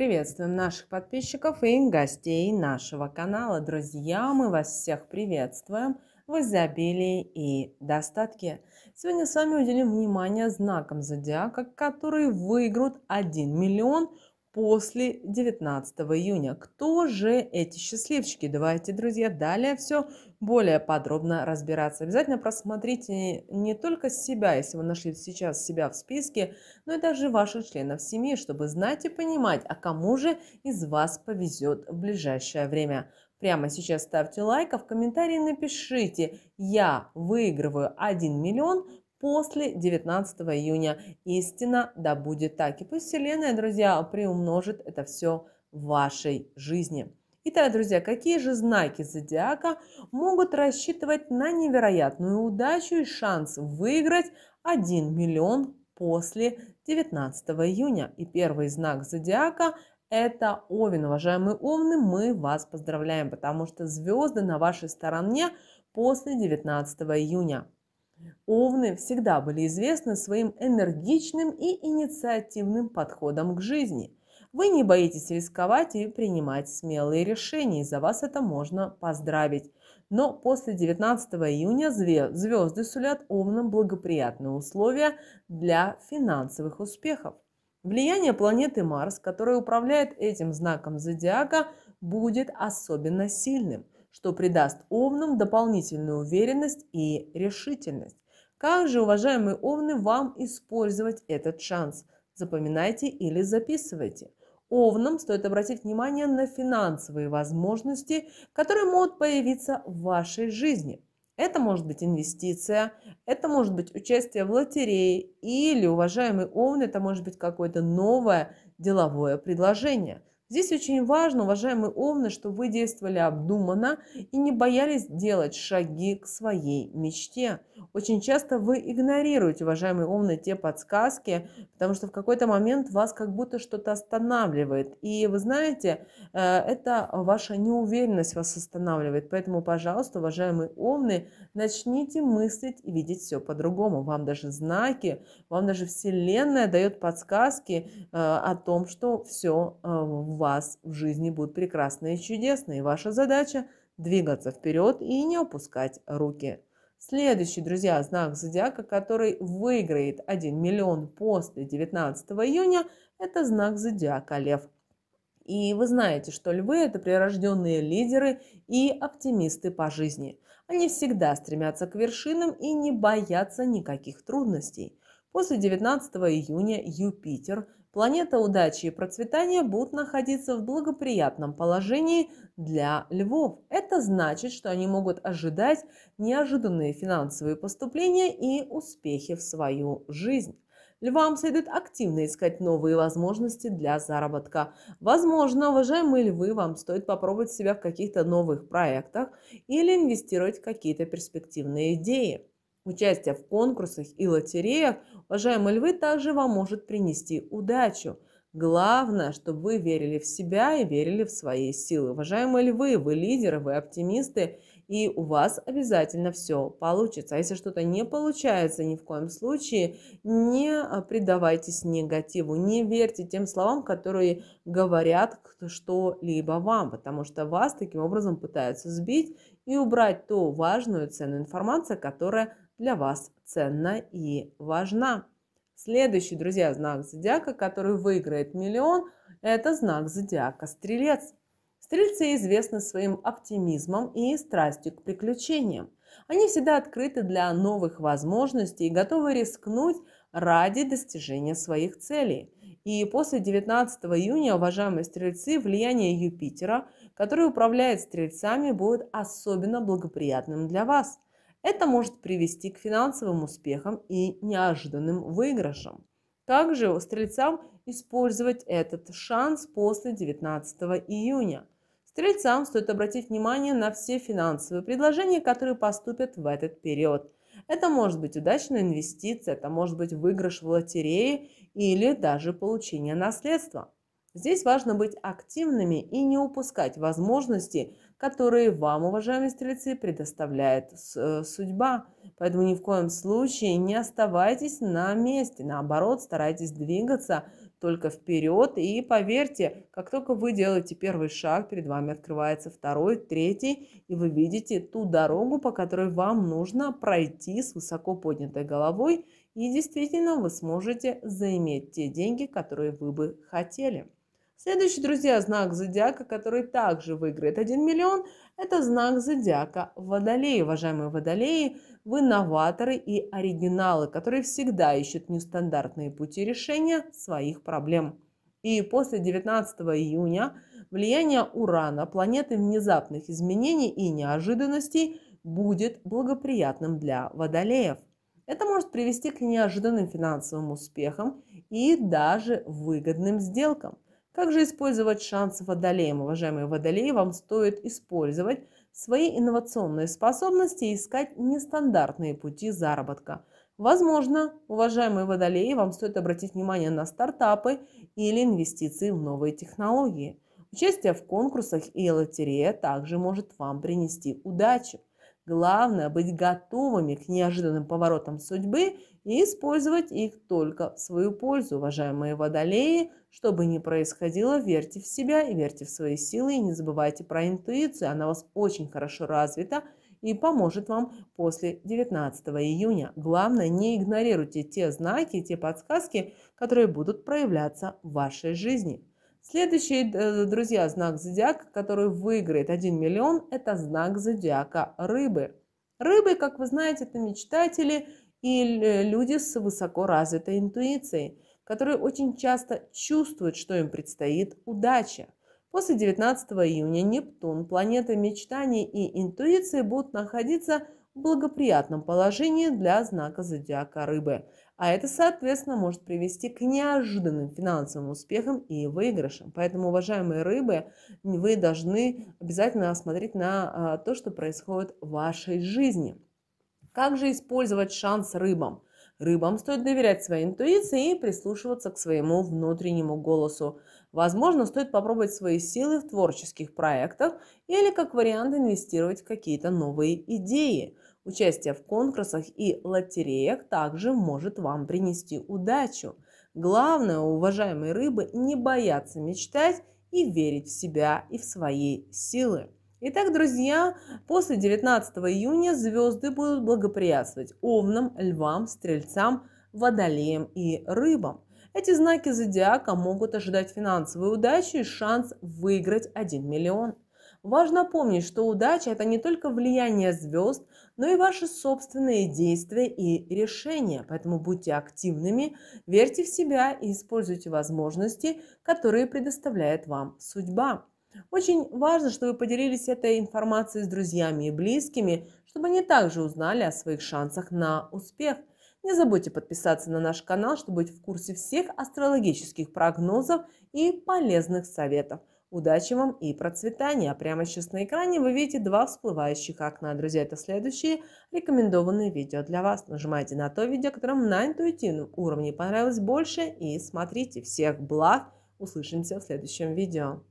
Приветствуем наших подписчиков и гостей нашего канала. Друзья, мы вас всех приветствуем в изобилии и достатке. Сегодня с вами уделим внимание знакам зодиака, которые выиграют 1 миллион после 19 июня. Кто же эти счастливчики? Давайте, друзья, далее все более подробно разбираться. Обязательно просмотрите не только себя, если вы нашли сейчас себя в списке, но и даже ваших членов семьи, чтобы знать и понимать, а кому же из вас повезет в ближайшее время. Прямо сейчас ставьте лайк, а в комментарии напишите «Я выигрываю 1 миллион после 19 июня. Истина да будет так. И пусть Вселенная, друзья, приумножит это все в вашей жизни. Итак, друзья, какие же знаки зодиака могут рассчитывать на невероятную удачу и шанс выиграть 1 миллион после 19 июня? И первый знак зодиака это Овен. Уважаемые Овны, мы вас поздравляем, потому что звезды на вашей стороне после 19 июня. Овны всегда были известны своим энергичным и инициативным подходом к жизни. Вы не боитесь рисковать и принимать смелые решения, за вас это можно поздравить. Но после 19 июня звезды сулят овнам благоприятные условия для финансовых успехов. Влияние планеты Марс, которая управляет этим знаком зодиака, будет особенно сильным – что придаст овнам дополнительную уверенность и решительность. Как же, уважаемые овны, вам использовать этот шанс? Запоминайте или записывайте. Овнам стоит обратить внимание на финансовые возможности, которые могут появиться в вашей жизни. Это может быть инвестиция, это может быть участие в лотерее или, уважаемый Овн, это может быть какое-то новое деловое предложение – Здесь очень важно, уважаемые овны, что вы действовали обдуманно и не боялись делать шаги к своей мечте. Очень часто вы игнорируете, уважаемые умные, те подсказки, потому что в какой-то момент вас как будто что-то останавливает. И вы знаете, э, это ваша неуверенность вас останавливает. Поэтому, пожалуйста, уважаемые умные, начните мыслить и видеть все по-другому. Вам даже знаки, вам даже Вселенная дает подсказки э, о том, что все э, в вас в жизни будет прекрасно и чудесно. И ваша задача двигаться вперед и не опускать руки Следующий, друзья, знак зодиака, который выиграет 1 миллион после 19 июня, это знак зодиака Лев. И вы знаете, что львы – это прирожденные лидеры и оптимисты по жизни. Они всегда стремятся к вершинам и не боятся никаких трудностей. После 19 июня Юпитер, планета удачи и процветания, будет находиться в благоприятном положении для львов. Это значит, что они могут ожидать неожиданные финансовые поступления и успехи в свою жизнь. Львам следует активно искать новые возможности для заработка. Возможно, уважаемые львы, вам стоит попробовать себя в каких-то новых проектах или инвестировать в какие-то перспективные идеи. Участие в конкурсах и лотереях, уважаемые львы, также вам может принести удачу. Главное, чтобы вы верили в себя и верили в свои силы. Уважаемые львы, вы лидеры, вы оптимисты, и у вас обязательно все получится. А если что-то не получается, ни в коем случае не а, предавайтесь негативу, не верьте тем словам, которые говорят что-либо вам, потому что вас таким образом пытаются сбить и убрать ту важную ценную информацию, которая для вас ценна и важна. Следующий, друзья, знак зодиака, который выиграет миллион, это знак зодиака Стрелец. Стрельцы известны своим оптимизмом и страстью к приключениям. Они всегда открыты для новых возможностей и готовы рискнуть ради достижения своих целей. И после 19 июня, уважаемые стрельцы, влияние Юпитера, который управляет стрельцами, будет особенно благоприятным для вас – это может привести к финансовым успехам и неожиданным выигрышам. Как же стрельцам использовать этот шанс после 19 июня. Стрельцам стоит обратить внимание на все финансовые предложения, которые поступят в этот период. Это может быть удачная инвестиция, это может быть выигрыш в лотерее или даже получение наследства. Здесь важно быть активными и не упускать возможности которые вам, уважаемые стрельцы, предоставляет э, судьба. Поэтому ни в коем случае не оставайтесь на месте. Наоборот, старайтесь двигаться только вперед. И поверьте, как только вы делаете первый шаг, перед вами открывается второй, третий, и вы видите ту дорогу, по которой вам нужно пройти с высоко поднятой головой, и действительно вы сможете заиметь те деньги, которые вы бы хотели. Следующий, друзья, знак зодиака, который также выиграет 1 миллион, это знак зодиака Водолеи. Уважаемые Водолеи, вы новаторы и оригиналы, которые всегда ищут нестандартные пути решения своих проблем. И после 19 июня влияние Урана, планеты внезапных изменений и неожиданностей, будет благоприятным для Водолеев. Это может привести к неожиданным финансовым успехам и даже выгодным сделкам – как же использовать шанс водолеем? Уважаемые водолеи, вам стоит использовать свои инновационные способности и искать нестандартные пути заработка. Возможно, уважаемые водолеи, вам стоит обратить внимание на стартапы или инвестиции в новые технологии. Участие в конкурсах и лотерея также может вам принести удачу. Главное быть готовыми к неожиданным поворотам судьбы и использовать их только в свою пользу, уважаемые водолеи. Что бы ни происходило, верьте в себя и верьте в свои силы, и не забывайте про интуицию, она у вас очень хорошо развита и поможет вам после 19 июня. Главное, не игнорируйте те знаки, те подсказки, которые будут проявляться в вашей жизни. Следующий, э, друзья, знак зодиака, который выиграет 1 миллион, это знак зодиака рыбы. Рыбы, как вы знаете, это мечтатели и э, люди с высоко развитой интуицией, которые очень часто чувствуют, что им предстоит удача. После 19 июня Нептун, планета мечтаний и интуиции, будут находиться в благоприятном положении для знака зодиака рыбы. А это, соответственно, может привести к неожиданным финансовым успехам и выигрышам. Поэтому, уважаемые рыбы, вы должны обязательно смотреть на а, то, что происходит в вашей жизни – как же использовать шанс рыбам? Рыбам стоит доверять своей интуиции и прислушиваться к своему внутреннему голосу. Возможно, стоит попробовать свои силы в творческих проектах или, как вариант, инвестировать в какие-то новые идеи. Участие в конкурсах и лотереях также может вам принести удачу. Главное, уважаемые рыбы, не бояться мечтать и верить в себя и в свои силы. Итак, друзья, после 19 июня звезды будут благоприятствовать овнам, львам, стрельцам, водолеям и рыбам. Эти знаки зодиака могут ожидать финансовую удачу и шанс выиграть 1 миллион. Важно помнить, что удача – это не только влияние звезд, но и ваши собственные действия и решения. Поэтому будьте активными, верьте в себя и используйте возможности, которые предоставляет вам судьба. Очень важно, что вы поделились этой информацией с друзьями и близкими, чтобы они также узнали о своих шансах на успех. Не забудьте подписаться на наш канал, чтобы быть в курсе всех астрологических прогнозов и полезных советов. Удачи вам и процветания! прямо сейчас на экране вы видите два всплывающих окна. Друзья, это следующие рекомендованные видео для вас. Нажимайте на то видео, которым на интуитивном уровне понравилось больше и смотрите. Всех благ! Услышимся в следующем видео.